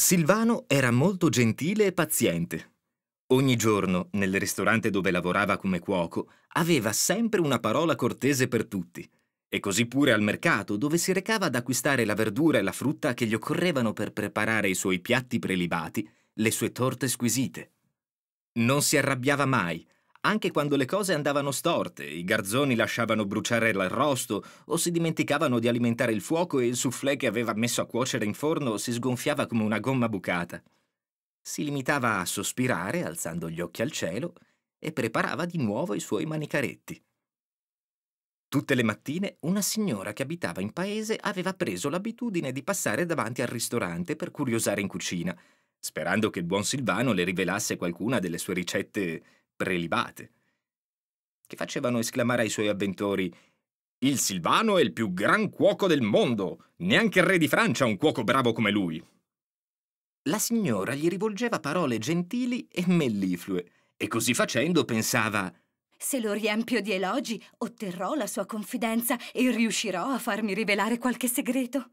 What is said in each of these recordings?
Silvano era molto gentile e paziente. Ogni giorno, nel ristorante dove lavorava come cuoco, aveva sempre una parola cortese per tutti. E così pure al mercato, dove si recava ad acquistare la verdura e la frutta che gli occorrevano per preparare i suoi piatti prelibati, le sue torte squisite. Non si arrabbiava mai, anche quando le cose andavano storte, i garzoni lasciavano bruciare l'arrosto o si dimenticavano di alimentare il fuoco e il soufflé che aveva messo a cuocere in forno si sgonfiava come una gomma bucata. Si limitava a sospirare, alzando gli occhi al cielo, e preparava di nuovo i suoi manicaretti. Tutte le mattine una signora che abitava in paese aveva preso l'abitudine di passare davanti al ristorante per curiosare in cucina, sperando che il buon Silvano le rivelasse qualcuna delle sue ricette prelibate, che facevano esclamare ai suoi avventori «Il Silvano è il più gran cuoco del mondo! Neanche il re di Francia ha un cuoco bravo come lui!» La signora gli rivolgeva parole gentili e melliflue, e così facendo pensava «Se lo riempio di elogi, otterrò la sua confidenza e riuscirò a farmi rivelare qualche segreto».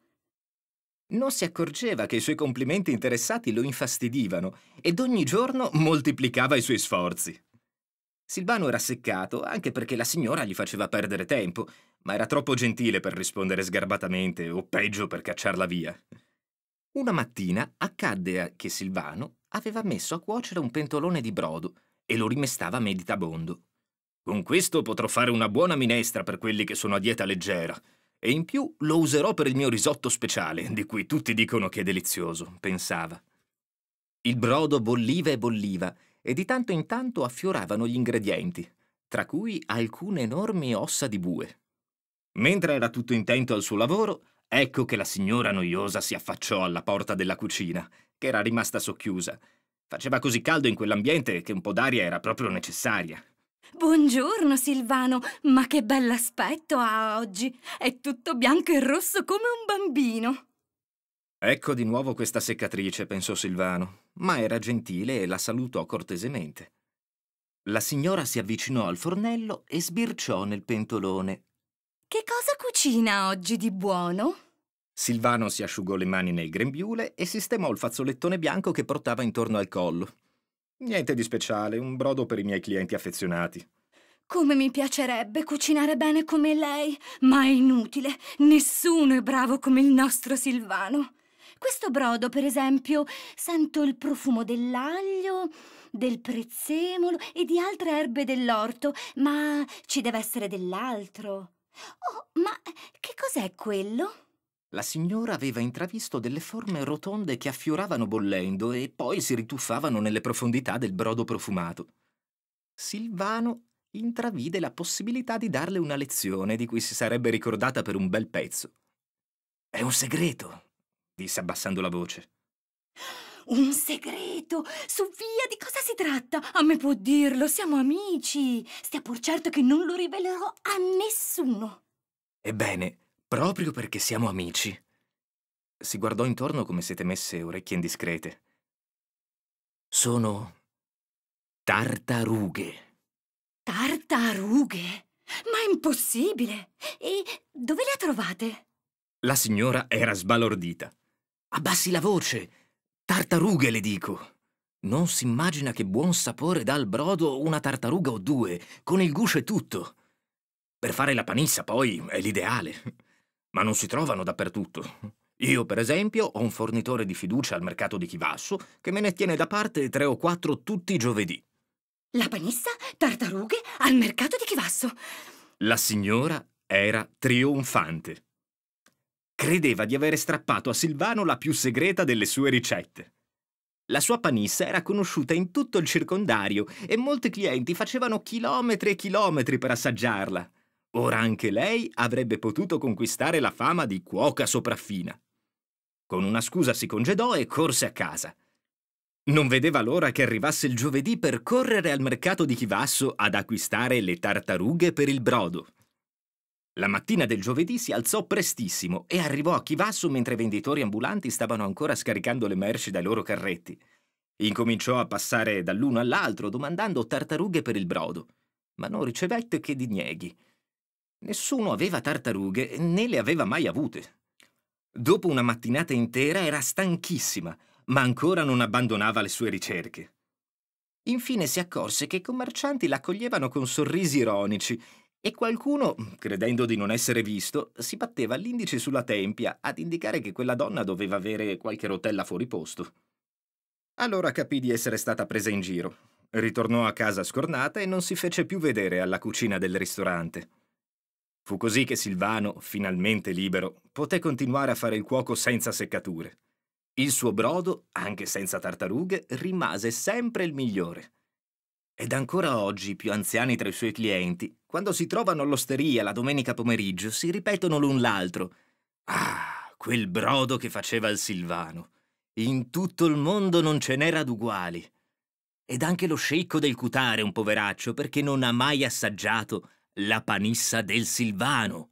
Non si accorgeva che i suoi complimenti interessati lo infastidivano ed ogni giorno moltiplicava i suoi sforzi. Silvano era seccato anche perché la signora gli faceva perdere tempo, ma era troppo gentile per rispondere sgarbatamente o peggio per cacciarla via. Una mattina accadde che Silvano aveva messo a cuocere un pentolone di brodo e lo rimestava meditabondo. Con questo potrò fare una buona minestra per quelli che sono a dieta leggera. E in più lo userò per il mio risotto speciale, di cui tutti dicono che è delizioso, pensava. Il brodo bolliva e bolliva, e di tanto in tanto affioravano gli ingredienti, tra cui alcune enormi ossa di bue. Mentre era tutto intento al suo lavoro, ecco che la signora noiosa si affacciò alla porta della cucina, che era rimasta socchiusa. Faceva così caldo in quell'ambiente che un po' d'aria era proprio necessaria. Buongiorno Silvano, ma che bell'aspetto ha oggi! È tutto bianco e rosso come un bambino. Ecco di nuovo questa seccatrice, pensò Silvano, ma era gentile e la salutò cortesemente. La signora si avvicinò al fornello e sbirciò nel pentolone. Che cosa cucina oggi di buono? Silvano si asciugò le mani nel grembiule e sistemò il fazzolettone bianco che portava intorno al collo. Niente di speciale, un brodo per i miei clienti affezionati. Come mi piacerebbe cucinare bene come lei, ma è inutile. Nessuno è bravo come il nostro Silvano. Questo brodo, per esempio, sento il profumo dell'aglio, del prezzemolo e di altre erbe dell'orto, ma ci deve essere dell'altro. Oh, ma che cos'è quello? La signora aveva intravisto delle forme rotonde che affioravano bollendo e poi si rituffavano nelle profondità del brodo profumato. Silvano intravide la possibilità di darle una lezione di cui si sarebbe ricordata per un bel pezzo. È un segreto, disse abbassando la voce. Un segreto! Su via, di cosa si tratta? A me può dirlo, siamo amici. Stia pur certo che non lo rivelerò a nessuno. Ebbene, proprio perché siamo amici. Si guardò intorno come se temesse orecchie indiscrete. Sono tartarughe. Tartarughe? Ma è impossibile! E dove le ha trovate? La signora era sbalordita. Abbassi la voce. Tartarughe, le dico. Non si immagina che buon sapore dà al brodo una tartaruga o due, con il guscio e tutto. Per fare la panissa, poi, è l'ideale. Ma non si trovano dappertutto. Io, per esempio, ho un fornitore di fiducia al mercato di Chivasso che me ne tiene da parte tre o quattro tutti i giovedì. La panissa, tartarughe, al mercato di Chivasso. La signora era trionfante. Credeva di avere strappato a Silvano la più segreta delle sue ricette. La sua panissa era conosciuta in tutto il circondario e molti clienti facevano chilometri e chilometri per assaggiarla. Ora anche lei avrebbe potuto conquistare la fama di cuoca sopraffina. Con una scusa si congedò e corse a casa. Non vedeva l'ora che arrivasse il giovedì per correre al mercato di Chivasso ad acquistare le tartarughe per il brodo. La mattina del giovedì si alzò prestissimo e arrivò a Chivasso mentre i venditori ambulanti stavano ancora scaricando le merci dai loro carretti. Incominciò a passare dall'uno all'altro domandando tartarughe per il brodo, ma non ricevette che dinieghi. Nessuno aveva tartarughe né le aveva mai avute. Dopo una mattinata intera era stanchissima, ma ancora non abbandonava le sue ricerche. Infine si accorse che i commercianti l'accoglievano con sorrisi ironici e qualcuno, mm, credendo di non essere visto, si batteva l'indice sulla tempia ad indicare che quella donna doveva avere qualche rotella fuori posto. Allora capì di essere stata presa in giro. Ritornò a casa scornata e non si fece più vedere alla cucina del ristorante. Fu così che Silvano, finalmente libero, poté continuare a fare il cuoco senza seccature. Il suo brodo, anche senza tartarughe, rimase sempre il migliore. Ed ancora oggi i più anziani tra i suoi clienti quando si trovano all'osteria la domenica pomeriggio, si ripetono l'un l'altro. Ah, quel brodo che faceva il Silvano. In tutto il mondo non ce n'era d'uguali. Ed anche lo sceicco del cutare un poveraccio perché non ha mai assaggiato la panissa del Silvano.